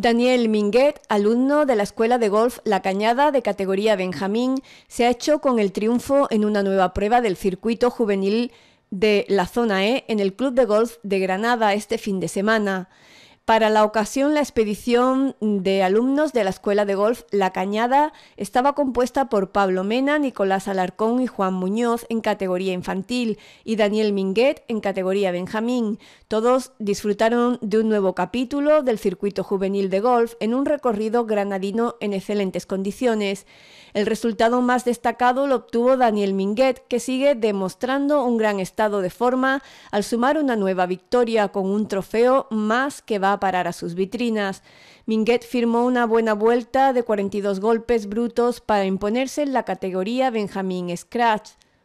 Daniel Minguet, alumno de la Escuela de Golf La Cañada de categoría Benjamín, se ha hecho con el triunfo en una nueva prueba del circuito juvenil de la zona E en el Club de Golf de Granada este fin de semana. Para la ocasión, la expedición de alumnos de la Escuela de Golf La Cañada estaba compuesta por Pablo Mena, Nicolás Alarcón y Juan Muñoz en categoría infantil y Daniel Minguet en categoría benjamín. Todos disfrutaron de un nuevo capítulo del circuito juvenil de golf en un recorrido granadino en excelentes condiciones. El resultado más destacado lo obtuvo Daniel Minguet, que sigue demostrando un gran estado de forma al sumar una nueva victoria con un trofeo más que va a parar a sus vitrinas. Minguet firmó una buena vuelta de 42 golpes brutos para imponerse en la categoría Benjamin Scratch.